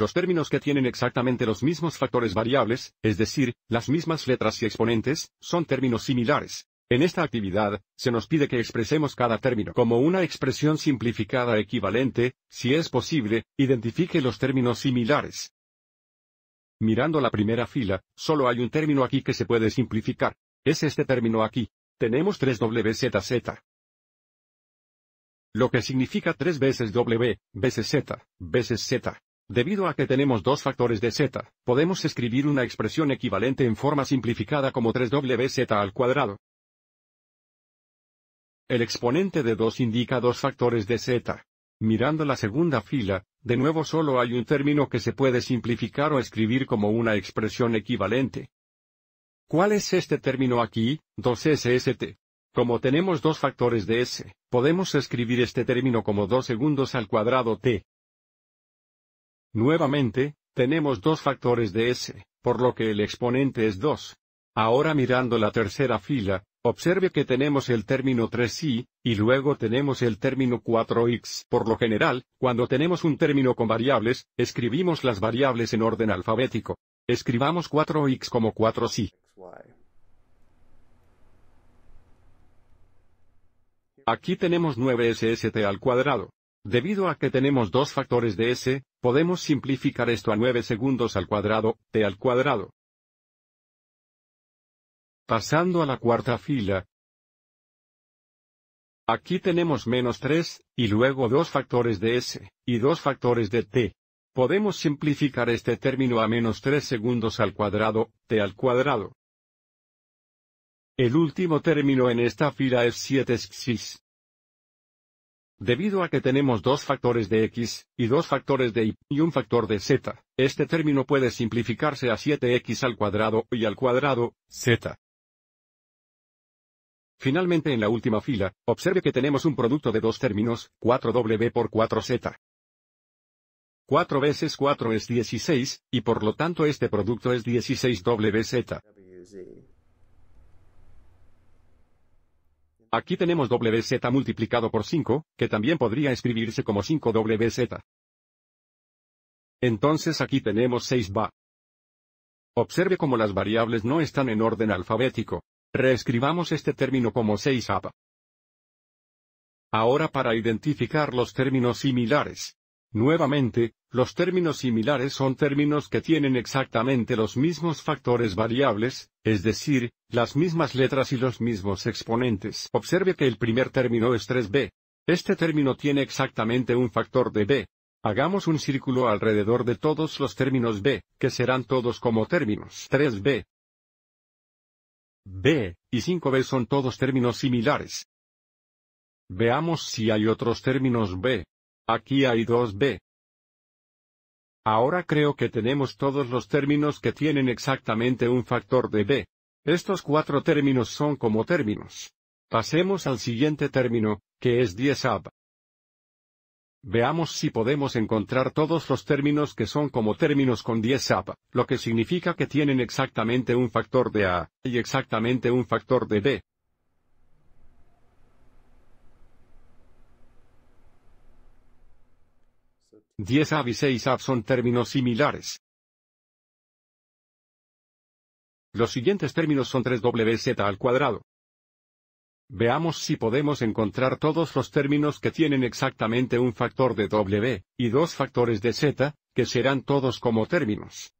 los términos que tienen exactamente los mismos factores variables, es decir, las mismas letras y exponentes, son términos similares. En esta actividad, se nos pide que expresemos cada término como una expresión simplificada equivalente, si es posible, identifique los términos similares. Mirando la primera fila, solo hay un término aquí que se puede simplificar. Es este término aquí. Tenemos 3 WZZ lo que significa 3 veces W, veces Z, veces Z. Debido a que tenemos dos factores de z, podemos escribir una expresión equivalente en forma simplificada como 3wz al cuadrado. El exponente de 2 indica dos factores de z. Mirando la segunda fila, de nuevo solo hay un término que se puede simplificar o escribir como una expresión equivalente. ¿Cuál es este término aquí, 2sst? Como tenemos dos factores de s, podemos escribir este término como 2 segundos al cuadrado t. Nuevamente, tenemos dos factores de S, por lo que el exponente es 2. Ahora mirando la tercera fila, observe que tenemos el término 3i, y luego tenemos el término 4x. Por lo general, cuando tenemos un término con variables, escribimos las variables en orden alfabético. Escribamos 4x como 4 x Aquí tenemos 9sst al cuadrado. Debido a que tenemos dos factores de S, podemos simplificar esto a 9 segundos al cuadrado, t al cuadrado. Pasando a la cuarta fila. Aquí tenemos menos 3, y luego dos factores de S, y dos factores de t. Podemos simplificar este término a menos 3 segundos al cuadrado, t al cuadrado. El último término en esta fila es 7 xis. Debido a que tenemos dos factores de x, y dos factores de y, y un factor de z, este término puede simplificarse a 7x al cuadrado y al cuadrado, z. Finalmente en la última fila, observe que tenemos un producto de dos términos, 4w por 4z. 4 veces 4 es 16, y por lo tanto este producto es 16wz. Aquí tenemos WZ multiplicado por 5, que también podría escribirse como 5WZ. Entonces aquí tenemos 6 ba Observe cómo las variables no están en orden alfabético. Reescribamos este término como 6 a Ahora para identificar los términos similares, Nuevamente, los términos similares son términos que tienen exactamente los mismos factores variables, es decir, las mismas letras y los mismos exponentes. Observe que el primer término es 3b. Este término tiene exactamente un factor de b. Hagamos un círculo alrededor de todos los términos b, que serán todos como términos 3b. b y 5b son todos términos similares. Veamos si hay otros términos b, Aquí hay 2 B. Ahora creo que tenemos todos los términos que tienen exactamente un factor de B. Estos cuatro términos son como términos. Pasemos al siguiente término, que es 10 ab. Veamos si podemos encontrar todos los términos que son como términos con 10 ab, lo que significa que tienen exactamente un factor de A y exactamente un factor de B. 10 ab y 6 ab son términos similares. Los siguientes términos son 3wz al cuadrado. Veamos si podemos encontrar todos los términos que tienen exactamente un factor de w, y dos factores de z, que serán todos como términos.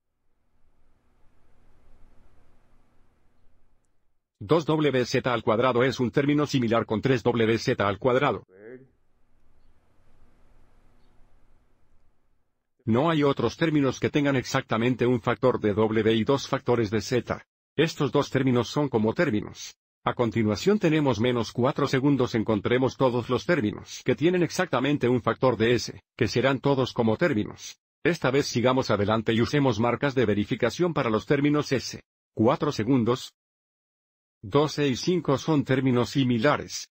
2wz al cuadrado es un término similar con 3wz al cuadrado. No hay otros términos que tengan exactamente un factor de W y dos factores de Z. Estos dos términos son como términos. A continuación tenemos menos 4 segundos encontremos todos los términos que tienen exactamente un factor de S, que serán todos como términos. Esta vez sigamos adelante y usemos marcas de verificación para los términos S. 4 segundos. 12 e y 5 son términos similares.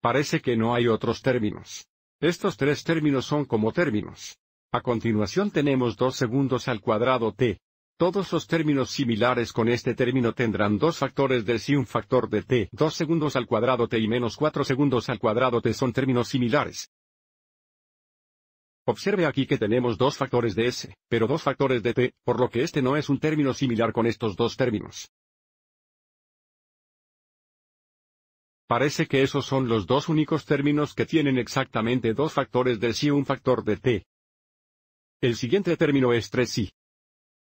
Parece que no hay otros términos. Estos tres términos son como términos. A continuación tenemos 2 segundos al cuadrado t. Todos los términos similares con este término tendrán dos factores de y un factor de t. 2 segundos al cuadrado t y menos 4 segundos al cuadrado t son términos similares. Observe aquí que tenemos dos factores de s, pero dos factores de t, por lo que este no es un término similar con estos dos términos. Parece que esos son los dos únicos términos que tienen exactamente dos factores de sí un factor de t. El siguiente término es 3i.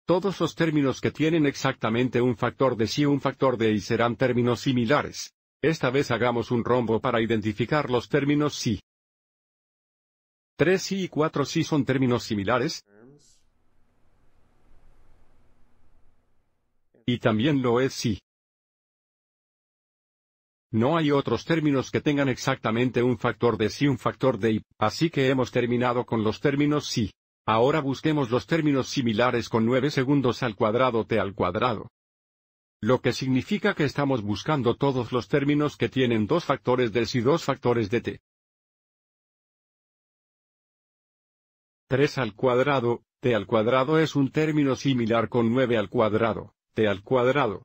Todos los términos que tienen exactamente un factor de sí un factor de i serán términos similares. Esta vez hagamos un rombo para identificar los términos sí. 3i y 4i son términos similares. Y también lo es sí. No hay otros términos que tengan exactamente un factor de sí un factor de y, así que hemos terminado con los términos sí. Ahora busquemos los términos similares con 9 segundos al cuadrado t al cuadrado. Lo que significa que estamos buscando todos los términos que tienen dos factores de sí dos factores de t. 3 al cuadrado, t al cuadrado es un término similar con 9 al cuadrado, t al cuadrado,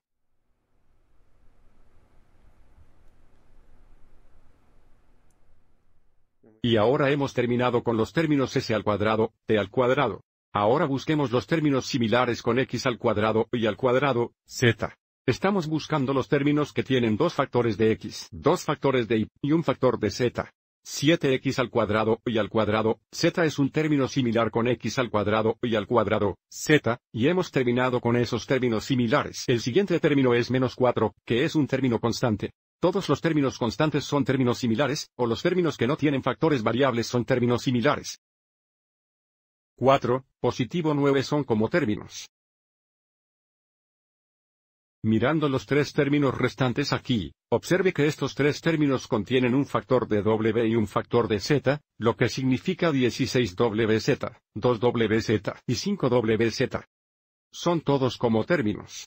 Y ahora hemos terminado con los términos s al cuadrado, t al cuadrado. Ahora busquemos los términos similares con x al cuadrado y al cuadrado, z. Estamos buscando los términos que tienen dos factores de x, dos factores de y y un factor de z. 7x al cuadrado y al cuadrado, z es un término similar con x al cuadrado y al cuadrado, z, y hemos terminado con esos términos similares. El siguiente término es menos 4, que es un término constante. Todos los términos constantes son términos similares, o los términos que no tienen factores variables son términos similares. 4. Positivo 9 son como términos. Mirando los tres términos restantes aquí, observe que estos tres términos contienen un factor de W y un factor de Z, lo que significa 16WZ, 2WZ y 5WZ. Son todos como términos.